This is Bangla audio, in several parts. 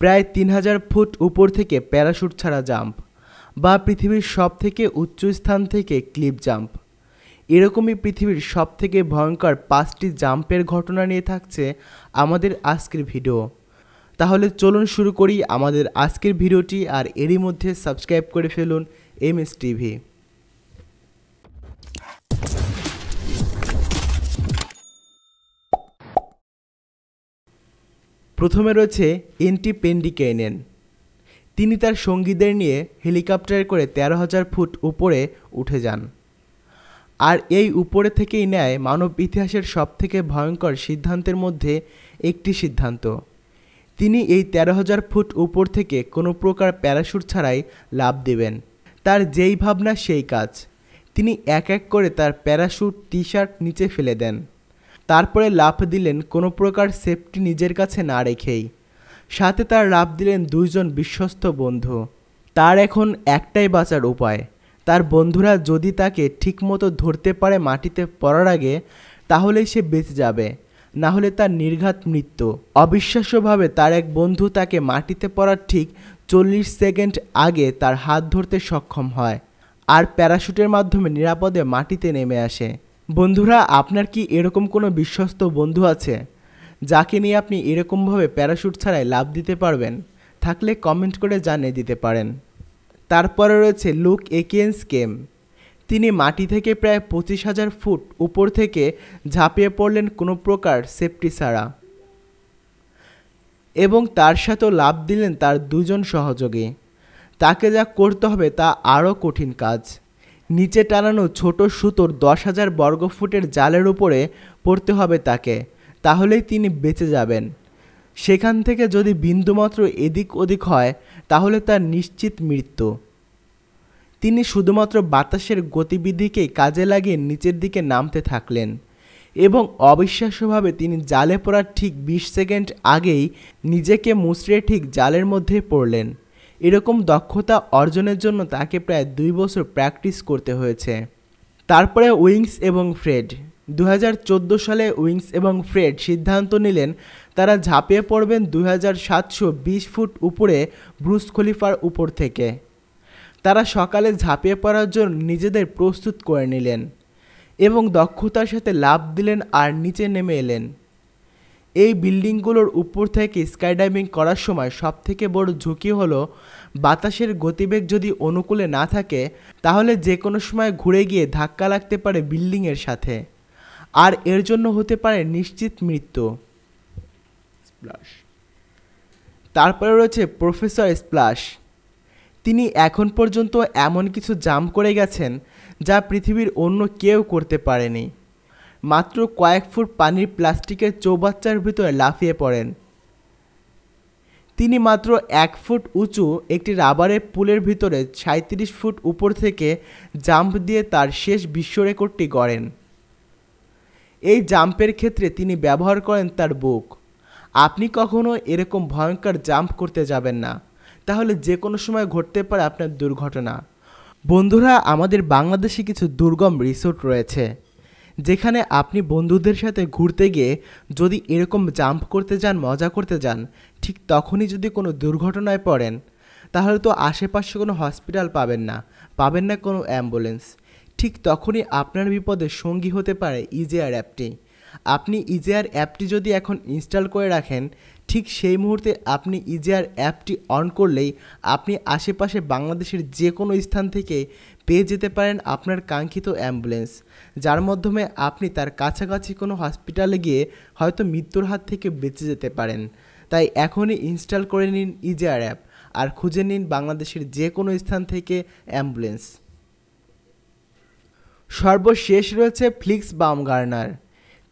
প্রায় তিন হাজার ফুট উপর থেকে প্যারাশুট ছাড়া জাম্প বা পৃথিবীর সব থেকে উচ্চ স্থান থেকে ক্লিপ জাম্প এরকমই পৃথিবীর সব থেকে ভয়ঙ্কর পাঁচটি জাম্পের ঘটনা নিয়ে থাকছে আমাদের আজকের ভিডিও তাহলে চলুন শুরু করি আমাদের আজকের ভিডিওটি আর এরই মধ্যে সাবস্ক্রাইব করে ফেলুন এম এস টিভি প্রথমে রয়েছে এন্টি পেন্ডিকেইনেন তিনি তার সঙ্গীদের নিয়ে হেলিকপ্টারে করে তেরো হাজার ফুট উপরে উঠে যান আর এই উপরে থেকেই নেয় মানব ইতিহাসের সবথেকে ভয়ঙ্কর সিদ্ধান্তের মধ্যে একটি সিদ্ধান্ত তিনি এই তেরো হাজার ফুট উপর থেকে কোনো প্রকার প্যারাশুট ছাড়াই লাভ দেবেন তার যেই ভাবনা সেই কাজ তিনি এক এক করে তার প্যারাশুট টি শার্ট নিচে ফেলে দেন তারপরে লাফ দিলেন কোনো প্রকার সেফটি নিজের কাছে না রেখেই সাথে তার লাফ দিলেন দুইজন বিশ্বস্ত বন্ধু তার এখন একটাই বাঁচার উপায় তার বন্ধুরা যদি তাকে ঠিকমতো ধরতে পারে মাটিতে পড়ার আগে তাহলেই সে বেঁচে যাবে না হলে তার নির্ঘাত মৃত্যু অবিশ্বাস্যভাবে তার এক বন্ধু তাকে মাটিতে পড়ার ঠিক চল্লিশ সেকেন্ড আগে তার হাত ধরতে সক্ষম হয় আর প্যারাশুটের মাধ্যমে নিরাপদে মাটিতে নেমে আসে বন্ধুরা আপনার কি এরকম কোনো বিশ্বস্ত বন্ধু আছে যাকে নিয়ে আপনি এরকমভাবে প্যারাশুট ছাড়াই লাভ দিতে পারবেন থাকলে কমেন্ট করে জানিয়ে দিতে পারেন তারপরে রয়েছে লুক একিয়েন্স কেম তিনি মাটি থেকে প্রায় পঁচিশ হাজার ফুট উপর থেকে ঝাঁপিয়ে পড়লেন কোনো প্রকার সেফটি ছাড়া এবং তার সাথেও লাভ দিলেন তার দুজন সহযোগী তাকে যা করতে হবে তা আরও কঠিন কাজ নিচে টানানো ছোট সুতোর দশ হাজার বর্গফুটের জালের উপরে পড়তে হবে তাকে তাহলেই তিনি বেঁচে যাবেন সেখান থেকে যদি বিন্দুমাত্র এদিক ওদিক হয় তাহলে তার নিশ্চিত মৃত্যু তিনি শুধুমাত্র বাতাসের গতিবিধিকে কাজে লাগিয়ে নিচের দিকে নামতে থাকলেন এবং অবিশ্বাস্যভাবে তিনি জালে পড়ার ঠিক বিশ সেকেন্ড আগেই নিজেকে মুচড়ে ঠিক জালের মধ্যে পড়লেন এরকম দক্ষতা অর্জনের জন্য তাকে প্রায় দুই বছর প্র্যাকটিস করতে হয়েছে তারপরে উইংস এবং ফ্রেড দু সালে উইংস এবং ফ্রেড সিদ্ধান্ত নিলেন তারা ঝাঁপিয়ে পড়বেন দু ফুট উপরে ব্রুস খলিফার উপর থেকে তারা সকালে ঝাঁপিয়ে পড়ার জন্য নিজেদের প্রস্তুত করে নিলেন এবং দক্ষতার সাথে লাভ দিলেন আর নিচে নেমে এলেন এই বিল্ডিংগুলোর উপর থেকে স্কাইডাইভিং করার সময় সবথেকে বড় ঝুঁকি হলো বাতাসের গতিবেগ যদি অনুকূলে না থাকে তাহলে যে কোনো সময় ঘুরে গিয়ে ধাক্কা লাগতে পারে বিল্ডিংয়ের সাথে আর এর জন্য হতে পারে নিশ্চিত মৃত্যু তারপরে রয়েছে প্রফেসর স্প্লাশ তিনি এখন পর্যন্ত এমন কিছু জাম্প করে গেছেন যা পৃথিবীর অন্য কেউ করতে পারেনি মাত্র কয়েক ফুট পানির প্লাস্টিকের চৌবাচ্চার ভিতরে লাফিয়ে পড়েন তিনি মাত্র এক ফুট উঁচু একটি রাবারের পুলের ভিতরে সাঁত্রিশ ফুট উপর থেকে জাম্প দিয়ে তার শেষ বিশ্ব রেকর্ডটি গড়েন এই জাম্পের ক্ষেত্রে তিনি ব্যবহার করেন তার বুক আপনি কখনও এরকম ভয়ঙ্কর জাম্প করতে যাবেন না তাহলে যে কোনো সময় ঘটতে পারে আপনার দুর্ঘটনা বন্ধুরা আমাদের বাংলাদেশে কিছু দুর্গম রিসোর্ট রয়েছে যেখানে আপনি বন্ধুদের সাথে ঘুরতে গিয়ে যদি এরকম জাম্প করতে যান মজা করতে যান ঠিক তখনই যদি কোনো দুর্ঘটনায় পড়েন তাহলে তো আশেপাশে কোনো হসপিটাল পাবেন না পাবেন না কোনো অ্যাম্বুলেন্স ঠিক তখনই আপনার বিপদে সঙ্গী হতে পারে ইজিয়ার e অ্যাপটি আপনি ইজিআর e অ্যাপটি যদি এখন ইনস্টল করে রাখেন ঠিক সেই মুহূর্তে আপনি ইজিআর e অ্যাপটি অন করলেই আপনি আশেপাশে বাংলাদেশের যে কোনো স্থান থেকে পেয়ে যেতে পারেন আপনার কাঙ্ক্ষিত অ্যাম্বুলেন্স যার মাধ্যমে আপনি তার কাছাকাছি কোনো হসপিটালে গিয়ে হয়তো মৃত্যুর হাত থেকে বেঁচে যেতে পারেন তাই এখনই ইনস্টল করে নিন ইজিআর e অ্যাপ আর খুঁজে নিন বাংলাদেশের যে কোনো স্থান থেকে অ্যাম্বুলেন্স সর্বশেষ রয়েছে ফ্লিক্স বামগার্নার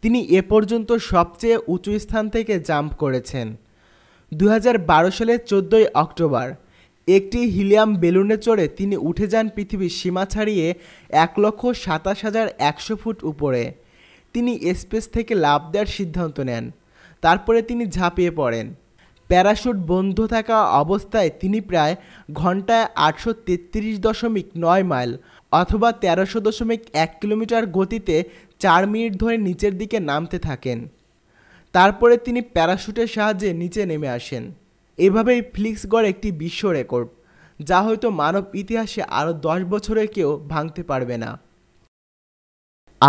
তিনি এ পর্যন্ত সবচেয়ে উঁচু স্থান থেকে জাম্প করেছেন দু হাজার সালের চোদ্দোই অক্টোবর একটি হিলিয়াম বেলুনে চড়ে তিনি উঠে যান পৃথিবীর সীমা ছাড়িয়ে এক লক্ষ সাতাশ হাজার একশো ফুট উপরে তিনি স্পেস থেকে লাভ দেওয়ার সিদ্ধান্ত নেন তারপরে তিনি ঝাঁপিয়ে পড়েন প্যারাশুট বন্ধ থাকা অবস্থায় তিনি প্রায় ঘন্টায় আটশো তেত্রিশ দশমিক নয় মাইল অথবা তেরোশো দশমিক এক কিলোমিটার গতিতে চার মিনিট ধরে নিচের দিকে নামতে থাকেন তারপরে তিনি প্যারাশুটের সাহায্যে নিচে নেমে আসেন এভাবেই ফ্লিক্স গড় একটি বিশ্ব রেকর্ড যা হয়তো মানব ইতিহাসে আরও দশ বছরে কেউ ভাঙতে পারবে না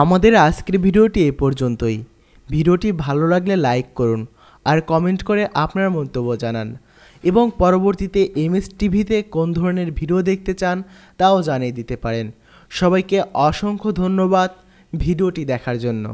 আমাদের আজকের ভিডিওটি এ পর্যন্তই ভিডিওটি ভালো লাগলে লাইক করুন আর কমেন্ট করে আপনার মন্তব্য জানান এবং পরবর্তীতে এমএস টিভিতে কোন ধরনের ভিডিও দেখতে চান তাও জানিয়ে দিতে পারেন সবাইকে অসংখ্য ধন্যবাদ ভিডিওটি দেখার জন্য